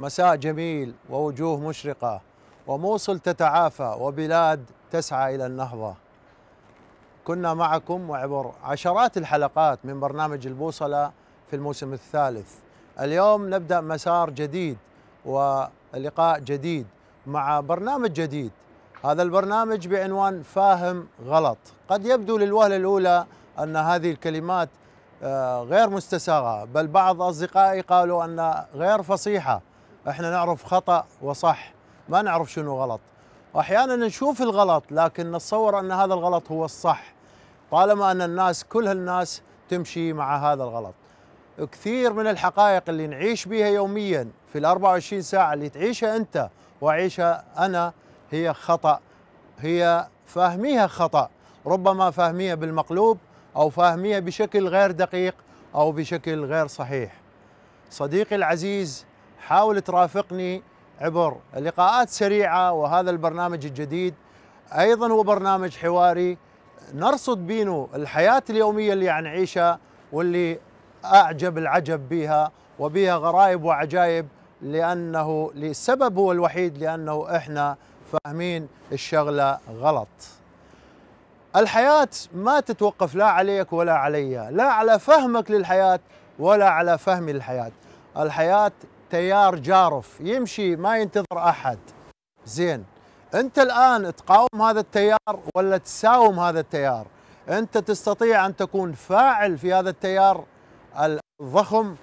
مساء جميل ووجوه مشرقة وموصل تتعافى وبلاد تسعى إلى النهضة كنا معكم وعبر عشرات الحلقات من برنامج البوصلة في الموسم الثالث اليوم نبدأ مسار جديد ولقاء جديد مع برنامج جديد هذا البرنامج بعنوان فاهم غلط قد يبدو للوهلة الأولى أن هذه الكلمات آه، غير مستساغة بل بعض أصدقائي قالوا أن غير فصيحة احنا نعرف خطا وصح ما نعرف شنو غلط واحيانا نشوف الغلط لكن نتصور ان هذا الغلط هو الصح طالما ان الناس كل الناس تمشي مع هذا الغلط كثير من الحقائق اللي نعيش بها يوميا في ال 24 ساعه اللي تعيشها انت واعيشها انا هي خطا هي فاهميها خطا ربما فاهميها بالمقلوب او فاهميها بشكل غير دقيق او بشكل غير صحيح صديقي العزيز حاول ترافقني عبر لقاءات سريعة وهذا البرنامج الجديد أيضا هو برنامج حواري نرصد بينه الحياة اليومية اللي نعيشها واللي أعجب العجب بها وبها غرائب وعجائب لأنه لسبب هو الوحيد لأنه إحنا فاهمين الشغلة غلط الحياة ما تتوقف لا عليك ولا عليا لا على فهمك للحياة ولا على فهم الحياة الحياة تيار جارف يمشي ما ينتظر احد زين انت الان تقاوم هذا التيار ولا تساوم هذا التيار انت تستطيع ان تكون فاعل في هذا التيار الضخم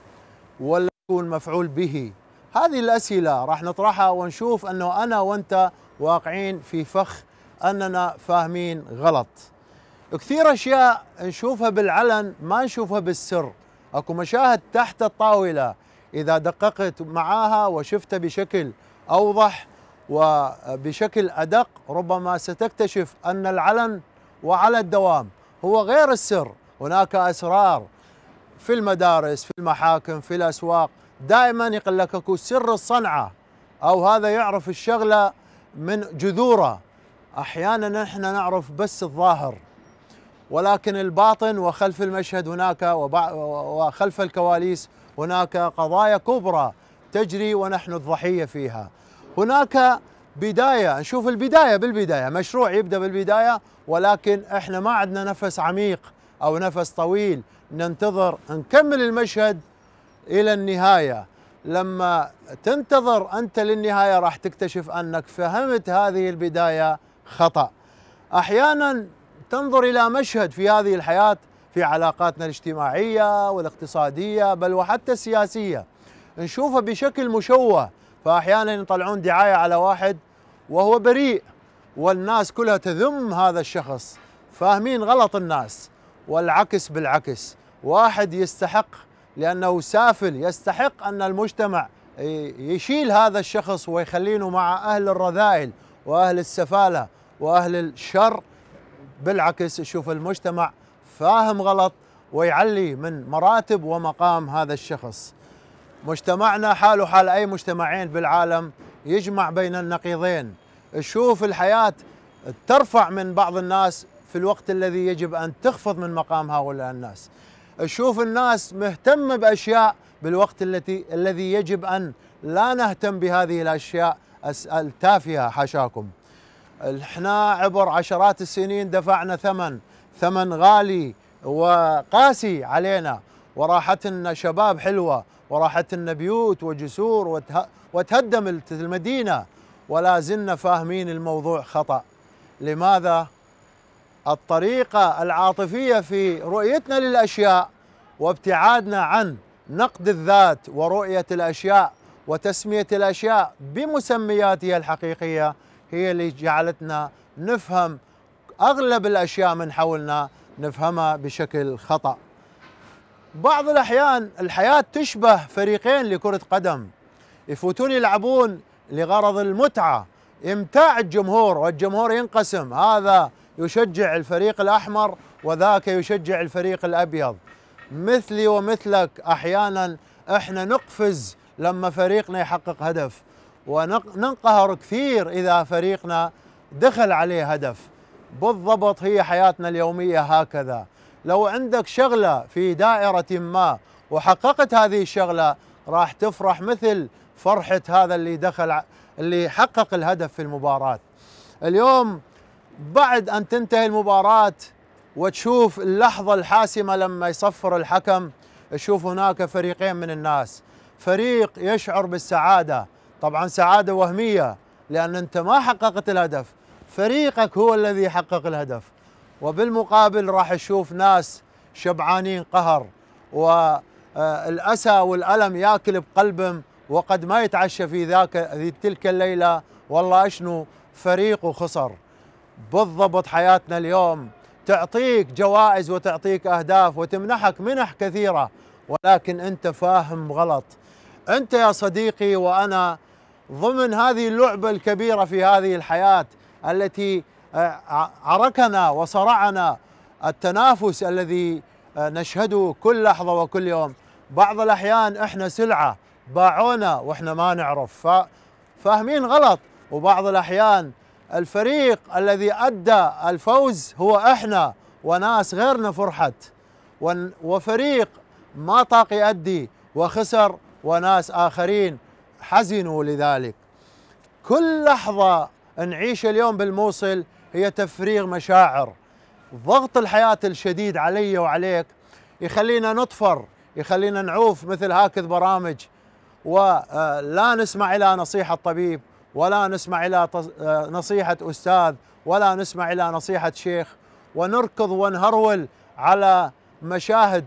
ولا تكون مفعول به هذه الاسئله راح نطرحها ونشوف انه انا وانت واقعين في فخ اننا فاهمين غلط كثير اشياء نشوفها بالعلن ما نشوفها بالسر اكو مشاهد تحت الطاوله إذا دققت معاها وشفت بشكل أوضح وبشكل أدق ربما ستكتشف أن العلن وعلى الدوام هو غير السر هناك أسرار في المدارس في المحاكم في الأسواق دائما يقول لك اكو سر الصنعة أو هذا يعرف الشغلة من جذوره أحيانا نحن نعرف بس الظاهر ولكن الباطن وخلف المشهد هناك وخلف الكواليس هناك قضايا كبرى تجري ونحن الضحيه فيها. هناك بدايه نشوف البدايه بالبدايه مشروع يبدا بالبدايه ولكن احنا ما عندنا نفس عميق او نفس طويل ننتظر نكمل المشهد الى النهايه لما تنتظر انت للنهايه راح تكتشف انك فهمت هذه البدايه خطا احيانا تنظر إلى مشهد في هذه الحياة في علاقاتنا الاجتماعية والاقتصادية بل وحتى السياسية نشوفه بشكل مشوه فأحيانا يطلعون دعاية على واحد وهو بريء والناس كلها تذم هذا الشخص فاهمين غلط الناس والعكس بالعكس واحد يستحق لأنه سافل يستحق أن المجتمع يشيل هذا الشخص ويخلينه مع أهل الرذائل وأهل السفالة وأهل الشر بالعكس تشوف المجتمع فاهم غلط ويعلي من مراتب ومقام هذا الشخص مجتمعنا حاله حال أي مجتمعين بالعالم يجمع بين النقيضين تشوف الحياة ترفع من بعض الناس في الوقت الذي يجب أن تخفض من مقام هؤلاء الناس تشوف الناس مهتمة بأشياء بالوقت التي الذي يجب أن لا نهتم بهذه الأشياء التافهة حاشاكم احنا عبر عشرات السنين دفعنا ثمن ثمن غالي وقاسي علينا وراحت لنا شباب حلوه وراحت لنا بيوت وجسور وتهدمت المدينه ولا زلنا فاهمين الموضوع خطا لماذا الطريقه العاطفيه في رؤيتنا للاشياء وابتعادنا عن نقد الذات ورؤيه الاشياء وتسميه الاشياء بمسمياتها الحقيقيه هي اللي جعلتنا نفهم اغلب الاشياء من حولنا نفهمها بشكل خطا بعض الاحيان الحياه تشبه فريقين لكره قدم يفوتون يلعبون لغرض المتعه امتاع الجمهور والجمهور ينقسم هذا يشجع الفريق الاحمر وذاك يشجع الفريق الابيض مثلي ومثلك احيانا احنا نقفز لما فريقنا يحقق هدف وننقهر كثير إذا فريقنا دخل عليه هدف بالضبط هي حياتنا اليومية هكذا لو عندك شغلة في دائرة ما وحققت هذه الشغلة راح تفرح مثل فرحة هذا اللي دخل اللي حقق الهدف في المباراة اليوم بعد أن تنتهي المباراة وتشوف اللحظة الحاسمة لما يصفر الحكم تشوف هناك فريقين من الناس فريق يشعر بالسعادة طبعا سعاده وهميه لان انت ما حققت الهدف فريقك هو الذي حقق الهدف وبالمقابل راح تشوف ناس شبعانين قهر والاسى آه، والالم ياكل بقلبهم وقد ما يتعشى في ذاك في تلك الليله والله اشنو فريق وخسر بالضبط حياتنا اليوم تعطيك جوائز وتعطيك اهداف وتمنحك منح كثيره ولكن انت فاهم غلط انت يا صديقي وانا ضمن هذه اللعبة الكبيرة في هذه الحياة التي آه، عركنا وصرعنا التنافس الذي آه، نشهده كل لحظة وكل يوم بعض الأحيان إحنا سلعة باعونا وإحنا ما نعرف فاهمين غلط وبعض الأحيان الفريق الذي أدى الفوز هو إحنا وناس غيرنا فرحت وفريق ما طاق يؤدي وخسر وناس آخرين حزنوا لذلك كل لحظة نعيش اليوم بالموصل هي تفريغ مشاعر ضغط الحياة الشديد علي وعليك يخلينا نطفر يخلينا نعوف مثل هكذا برامج ولا آه، نسمع إلى نصيحة طبيب ولا نسمع إلى آه، نصيحة أستاذ ولا نسمع إلى نصيحة شيخ ونركض ونهرول على مشاهد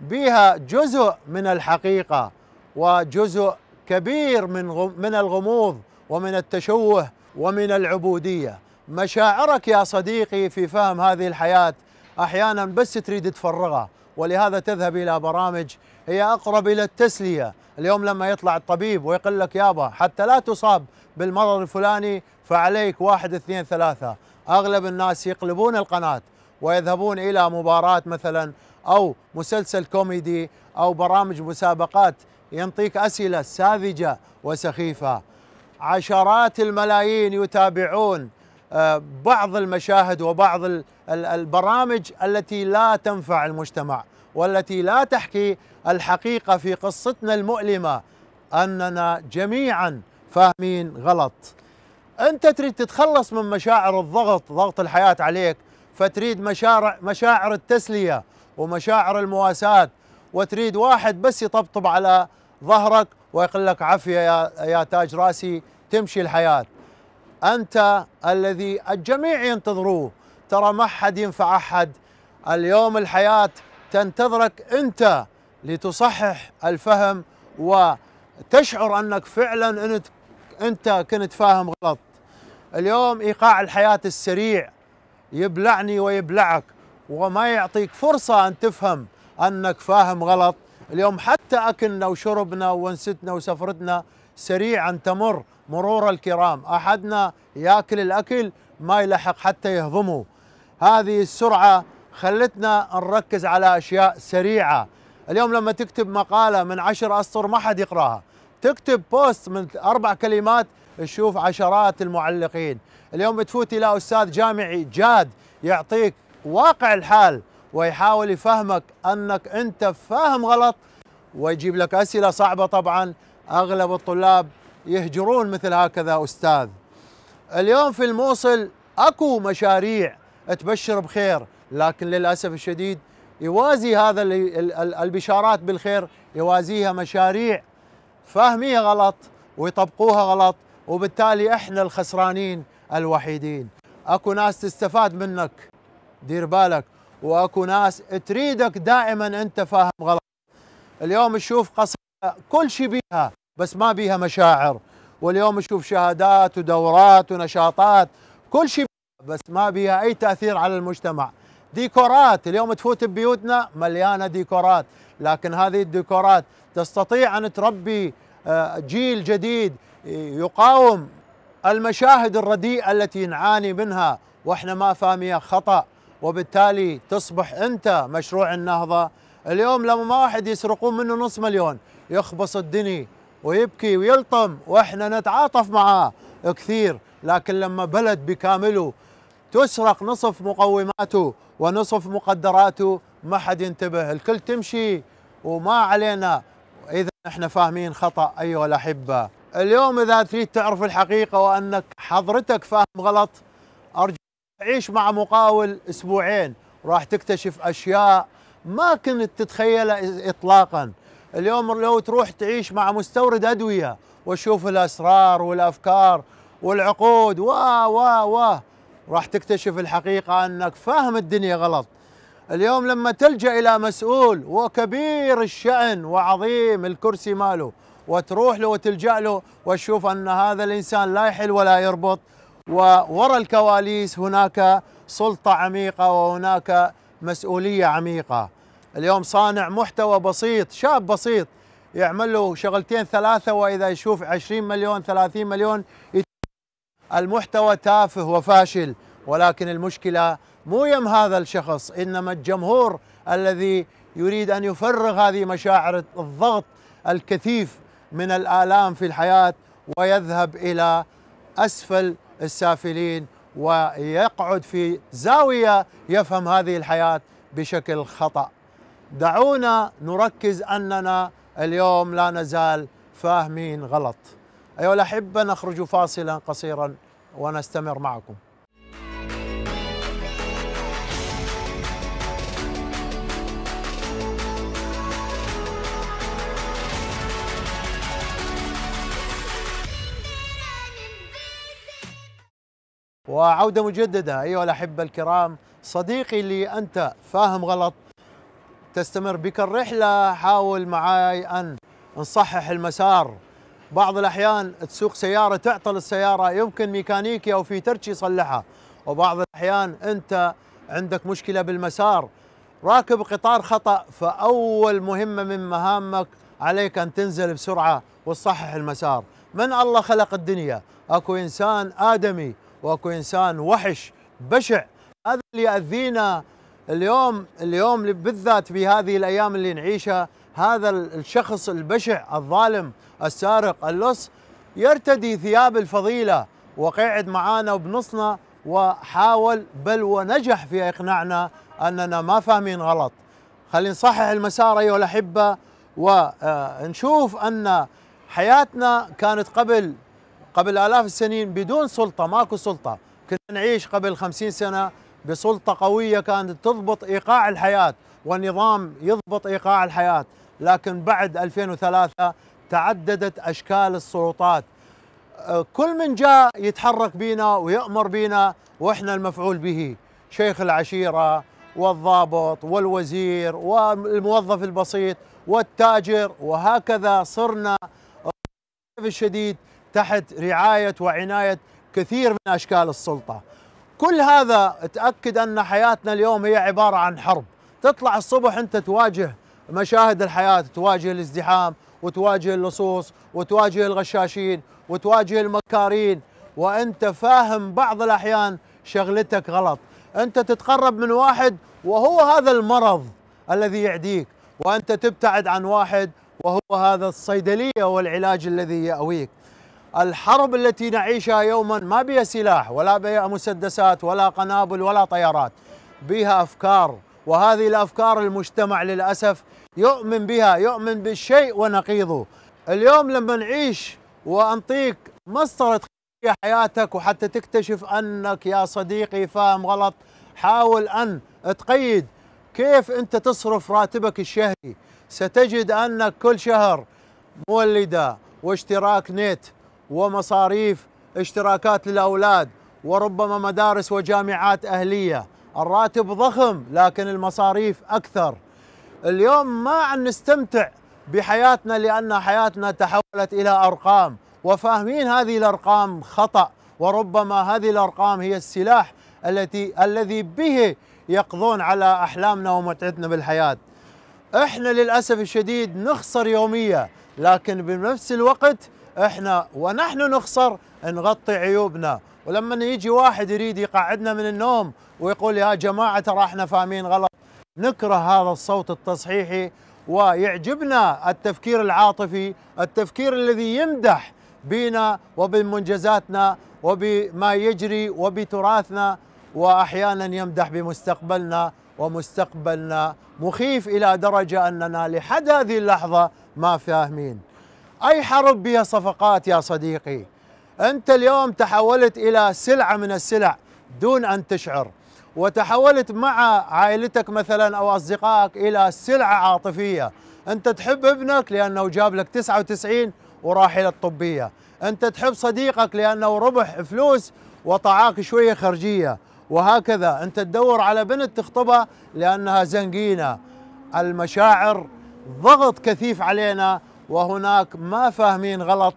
بها جزء من الحقيقة وجزء كبير من من الغموض ومن التشوه ومن العبوديه مشاعرك يا صديقي في فهم هذه الحياه احيانا بس تريد تفرغها ولهذا تذهب الى برامج هي اقرب الى التسليه اليوم لما يطلع الطبيب ويقول لك يابا حتى لا تصاب بالمرض الفلاني فعليك واحد اثنين ثلاثه اغلب الناس يقلبون القناه ويذهبون الى مباراه مثلا او مسلسل كوميدي او برامج مسابقات ينطيك أسئلة ساذجة وسخيفة عشرات الملايين يتابعون آه، بعض المشاهد وبعض البرامج التي لا تنفع المجتمع والتي لا تحكي الحقيقة في قصتنا المؤلمة أننا جميعا فاهمين غلط أنت تريد تتخلص من مشاعر الضغط ضغط الحياة عليك فتريد مشاعر, مشاعر التسلية ومشاعر المواساة وتريد واحد بس يطبطب على ظهرك ويقول لك عافية يا, يا تاج راسي تمشي الحياة أنت الذي الجميع ينتظروه ترى ما حد ينفع أحد اليوم الحياة تنتظرك أنت لتصحح الفهم وتشعر أنك فعلا أنت, أنت كنت فاهم غلط اليوم إيقاع الحياة السريع يبلعني ويبلعك وما يعطيك فرصة أن تفهم أنك فاهم غلط اليوم حتى أكلنا وشربنا ونستنا وسفرتنا سريعا تمر مرور الكرام أحدنا يأكل الأكل ما يلحق حتى يهضمه هذه السرعة خلتنا نركز على أشياء سريعة اليوم لما تكتب مقالة من عشر أسطر ما حد يقراها تكتب بوست من أربع كلمات تشوف عشرات المعلقين اليوم تفوت إلى أستاذ جامعي جاد يعطيك واقع الحال ويحاول يفهمك انك انت فاهم غلط ويجيب لك اسئله صعبه طبعا اغلب الطلاب يهجرون مثل هكذا استاذ. اليوم في الموصل اكو مشاريع تبشر بخير لكن للاسف الشديد يوازي هذا البشارات بالخير يوازيها مشاريع فاهميها غلط ويطبقوها غلط وبالتالي احنا الخسرانين الوحيدين اكو ناس تستفاد منك دير بالك واكو ناس تريدك دائما انت فاهم غلط اليوم تشوف قصيده كل شيء بيها بس ما بيها مشاعر واليوم تشوف شهادات ودورات ونشاطات كل شيء بس ما بيها اي تاثير على المجتمع ديكورات اليوم تفوت ببيوتنا مليانه ديكورات لكن هذه الديكورات تستطيع ان تربي آه، جيل جديد يقاوم المشاهد الرديئه التي نعاني منها واحنا ما فاهميها خطا وبالتالي تصبح انت مشروع النهضه اليوم لما ما واحد يسرقون منه نص مليون يخبص الدني ويبكي ويلطم واحنا نتعاطف معاه كثير لكن لما بلد بكامله تسرق نصف مقوماته ونصف مقدراته ما حد ينتبه الكل تمشي وما علينا اذا احنا فاهمين خطا ايها الاحبه اليوم اذا تريد تعرف الحقيقه وانك حضرتك فاهم غلط ارجو عيش مع مقاول اسبوعين راح تكتشف اشياء ما كنت تتخيلها اطلاقا اليوم لو تروح تعيش مع مستورد ادويه وتشوف الاسرار والافكار والعقود و و و راح تكتشف الحقيقه انك فاهم الدنيا غلط اليوم لما تلجا الى مسؤول وكبير الشان وعظيم الكرسي ماله وتروح له وتلجا له وتشوف ان هذا الانسان لا يحل ولا يربط ووراء الكواليس هناك سلطة عميقة وهناك مسؤولية عميقة اليوم صانع محتوى بسيط شاب بسيط يعمل له شغلتين ثلاثة وإذا يشوف 20 مليون 30 مليون المحتوى تافه وفاشل ولكن المشكلة مو يم هذا الشخص إنما الجمهور الذي يريد أن يفرغ هذه مشاعر الضغط الكثيف من الآلام في الحياة ويذهب إلى أسفل السافلين ويقعد في زاوية يفهم هذه الحياة بشكل خطأ دعونا نركز أننا اليوم لا نزال فاهمين غلط أيها الأحبة نخرج فاصلا قصيرا ونستمر معكم وعودة مجددة أيها الأحبة الكرام صديقي اللي أنت فاهم غلط تستمر بك الرحلة حاول معاي أن نصحح المسار بعض الأحيان تسوق سيارة تعطل السيارة يمكن ميكانيكي أو في ترشي يصلحها وبعض الأحيان أنت عندك مشكلة بالمسار راكب قطار خطأ فأول مهمة من مهامك عليك أن تنزل بسرعة وتصحح المسار من الله خلق الدنيا أكو إنسان آدمي واكو انسان وحش بشع هذا اللي ياذينا اليوم اليوم بالذات بهذه الايام اللي نعيشها هذا الشخص البشع الظالم السارق اللص يرتدي ثياب الفضيله وقعد معانا وبنصنا وحاول بل ونجح في اقناعنا اننا ما فاهمين غلط خلينا نصحح المسار ايها الاحبه ونشوف آه، ان حياتنا كانت قبل قبل آلاف السنين بدون سلطة ماكو سلطة كنا نعيش قبل خمسين سنة بسلطة قوية كانت تضبط إيقاع الحياة والنظام يضبط إيقاع الحياة لكن بعد 2003 تعددت أشكال السلطات كل من جاء يتحرك بينا ويأمر بينا وإحنا المفعول به شيخ العشيرة والضابط والوزير والموظف البسيط والتاجر وهكذا صرنا الشديد تحت رعاية وعناية كثير من أشكال السلطة كل هذا تأكد أن حياتنا اليوم هي عبارة عن حرب تطلع الصبح أنت تواجه مشاهد الحياة تواجه الازدحام وتواجه اللصوص وتواجه الغشاشين وتواجه المكارين وأنت فاهم بعض الأحيان شغلتك غلط أنت تتقرب من واحد وهو هذا المرض الذي يعديك وأنت تبتعد عن واحد وهو هذا الصيدلية والعلاج الذي يأويك الحرب التي نعيشها يوما ما بها سلاح ولا بها مسدسات ولا قنابل ولا طيارات بها أفكار وهذه الأفكار المجتمع للأسف يؤمن بها يؤمن بالشيء ونقيضه اليوم لما نعيش وأنطيك مسطرة حياتك وحتى تكتشف أنك يا صديقي فاهم غلط حاول أن تقيد كيف أنت تصرف راتبك الشهري ستجد أنك كل شهر مولدة واشتراك نت ومصاريف اشتراكات للأولاد وربما مدارس وجامعات أهلية الراتب ضخم لكن المصاريف أكثر اليوم ما عن نستمتع بحياتنا لأن حياتنا تحولت إلى أرقام وفاهمين هذه الأرقام خطأ وربما هذه الأرقام هي السلاح التي الذي به يقضون على أحلامنا ومتعتنا بالحياة احنا للأسف الشديد نخسر يومية لكن بنفس الوقت احنا ونحن نخسر نغطي عيوبنا ولما يجي واحد يريد يقعدنا من النوم ويقول يا جماعه ترى احنا فاهمين غلط نكره هذا الصوت التصحيحي ويعجبنا التفكير العاطفي التفكير الذي يمدح بنا وبمنجزاتنا وبما يجري وبتراثنا واحيانا يمدح بمستقبلنا ومستقبلنا مخيف الى درجه اننا لحد هذه اللحظه ما فاهمين أي حرب بها صفقات يا صديقي أنت اليوم تحولت إلى سلعة من السلع دون أن تشعر وتحولت مع عائلتك مثلا أو أصدقائك إلى سلعة عاطفية أنت تحب ابنك لأنه جاب لك 99 وراحلة طبية أنت تحب صديقك لأنه ربح فلوس وطعاك شوية خرجية وهكذا أنت تدور على بنت تخطبها لأنها زنقينة المشاعر ضغط كثيف علينا وهناك ما فاهمين غلط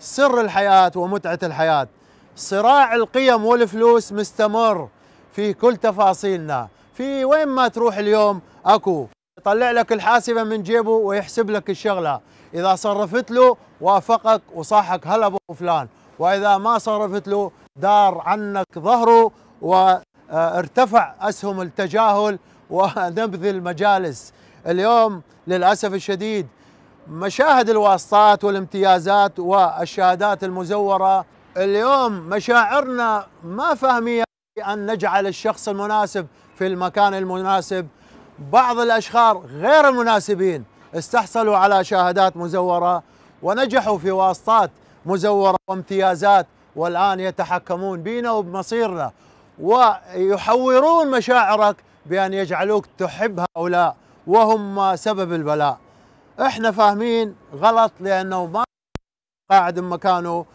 سر الحياة ومتعة الحياة صراع القيم والفلوس مستمر في كل تفاصيلنا في وين ما تروح اليوم اكو يطلع لك الحاسبة من جيبه ويحسب لك الشغلة إذا صرفت له وافقك وصاحك هلا أبو فلان وإذا ما صرفت له دار عنك ظهره وارتفع أسهم التجاهل ونبذ المجالس اليوم للأسف الشديد مشاهد الواسطات والامتيازات والشهادات المزورة اليوم مشاعرنا ما فهمية أن نجعل الشخص المناسب في المكان المناسب بعض الأشخاص غير المناسبين استحصلوا على شهادات مزورة ونجحوا في واسطات مزورة وامتيازات والآن يتحكمون بنا وبمصيرنا ويحورون مشاعرك بأن يجعلوك تحب هؤلاء وهم سبب البلاء احنا فاهمين غلط لانه ما قاعد مكانه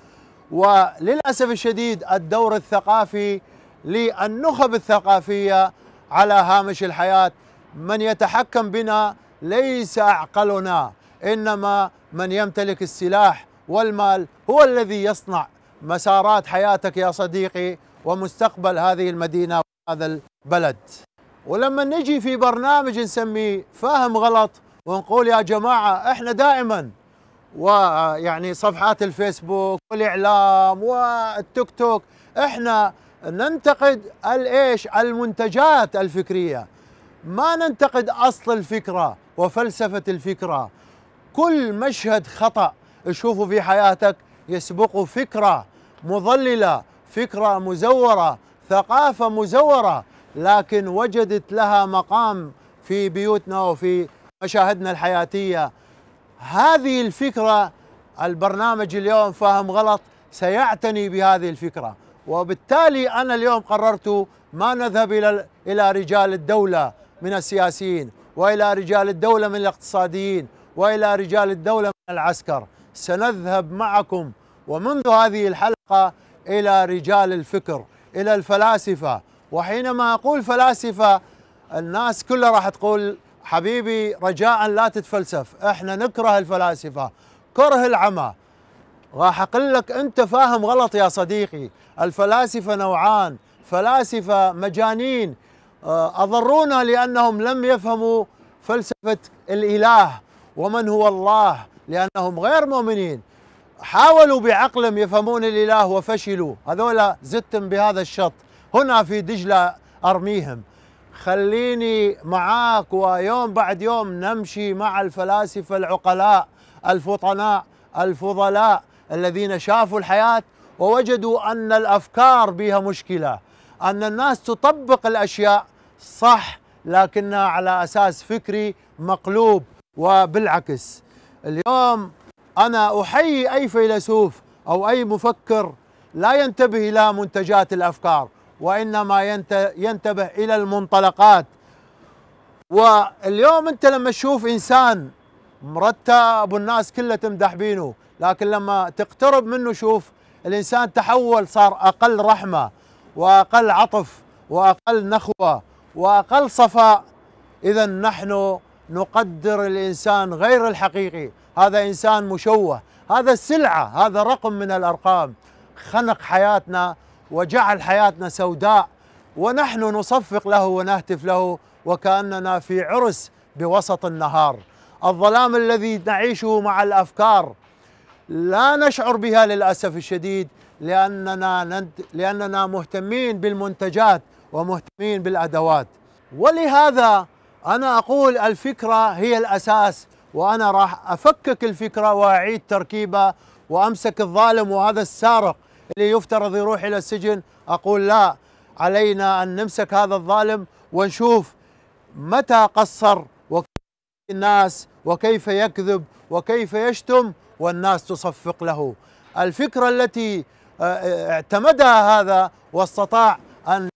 وللاسف الشديد الدور الثقافي للنخب الثقافيه على هامش الحياه من يتحكم بنا ليس اعقلنا انما من يمتلك السلاح والمال هو الذي يصنع مسارات حياتك يا صديقي ومستقبل هذه المدينه وهذا البلد ولما نجي في برنامج نسميه فاهم غلط ونقول يا جماعة احنا دائما ويعني صفحات الفيسبوك والإعلام والتيك توك احنا ننتقد الايش المنتجات الفكرية ما ننتقد أصل الفكرة وفلسفة الفكرة كل مشهد خطأ تشوفه في حياتك يسبقه فكرة مضللة فكرة مزورة ثقافة مزورة لكن وجدت لها مقام في بيوتنا وفي مشاهدنا الحياتية هذه الفكرة البرنامج اليوم فهم غلط سيعتني بهذه الفكرة وبالتالي أنا اليوم قررت ما نذهب إلى إلى رجال الدولة من السياسيين وإلى رجال الدولة من الاقتصاديين وإلى رجال الدولة من العسكر سنذهب معكم ومنذ هذه الحلقة إلى رجال الفكر إلى الفلاسفة وحينما أقول فلاسفة الناس كلها راح تقول حبيبي رجاء لا تتفلسف احنا نكره الفلاسفه كره العمى راح اقول لك انت فاهم غلط يا صديقي الفلاسفه نوعان فلاسفه مجانين آه، اضرونا لانهم لم يفهموا فلسفه الاله ومن هو الله لانهم غير مؤمنين حاولوا بعقلهم يفهمون الاله وفشلوا هذولا زدتم بهذا الشط هنا في دجله ارميهم خليني معاك ويوم بعد يوم نمشي مع الفلاسفة العقلاء الفطناء الفضلاء الذين شافوا الحياة ووجدوا أن الأفكار بها مشكلة أن الناس تطبق الأشياء صح لكنها على أساس فكري مقلوب وبالعكس اليوم أنا أحيي أي فيلسوف أو أي مفكر لا ينتبه إلى منتجات الأفكار وانما ينتبه الى المنطلقات واليوم انت لما تشوف انسان مرتب والناس كلها تمدح بينه لكن لما تقترب منه شوف الانسان تحول صار اقل رحمه واقل عطف واقل نخوه واقل صفاء اذا نحن نقدر الانسان غير الحقيقي هذا انسان مشوه هذا سلعه هذا رقم من الارقام خنق حياتنا وجعل حياتنا سوداء ونحن نصفق له ونهتف له وكأننا في عرس بوسط النهار الظلام الذي نعيشه مع الأفكار لا نشعر بها للأسف الشديد لأننا, ند... لأننا مهتمين بالمنتجات ومهتمين بالأدوات ولهذا أنا أقول الفكرة هي الأساس وأنا راح أفكك الفكرة وأعيد تركيبها وأمسك الظالم وهذا السارق اللي يفترض يروح إلى السجن أقول لا علينا أن نمسك هذا الظالم ونشوف متى قصر وكيف الناس وكيف يكذب وكيف يشتم والناس تصفق له الفكرة التي آه، آه، اعتمدها هذا واستطاع أن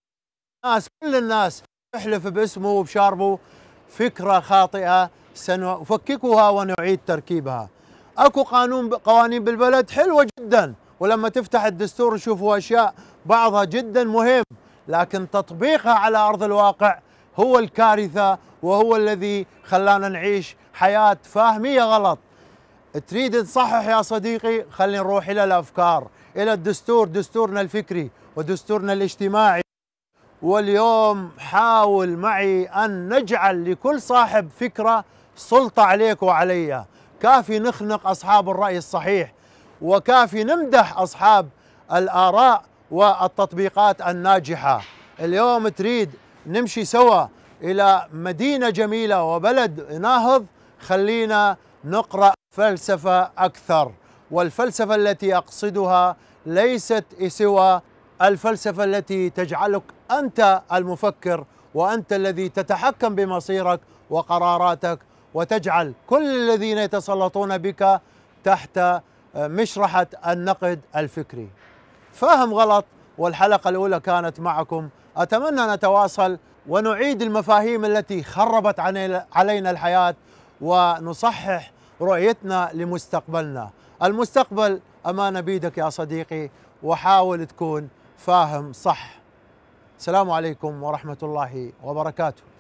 الناس كل الناس يحلف باسمه وبشاربه فكرة خاطئة سنفككها ونعيد تركيبها اكو قانون قوانين بالبلد حلوه جدا ولما تفتح الدستور تشوفوا اشياء بعضها جدا مهم لكن تطبيقها على ارض الواقع هو الكارثه وهو الذي خلانا نعيش حياه فاهميه غلط. تريد تصحح يا صديقي خلينا نروح الى الافكار، الى الدستور دستورنا الفكري ودستورنا الاجتماعي. واليوم حاول معي ان نجعل لكل صاحب فكره سلطه عليك وعليا كافي نخنق اصحاب الراي الصحيح وكافي نمدح أصحاب الآراء والتطبيقات الناجحة اليوم تريد نمشي سوا إلى مدينة جميلة وبلد ناهض خلينا نقرأ فلسفة أكثر والفلسفة التي أقصدها ليست سوى الفلسفة التي تجعلك أنت المفكر وأنت الذي تتحكم بمصيرك وقراراتك وتجعل كل الذين يتسلطون بك تحت مشرحة النقد الفكري فهم غلط والحلقة الأولى كانت معكم أتمنى نتواصل ونعيد المفاهيم التي خربت علينا الحياة ونصحح رؤيتنا لمستقبلنا المستقبل أمانة بيدك يا صديقي وحاول تكون فاهم صح السلام عليكم ورحمة الله وبركاته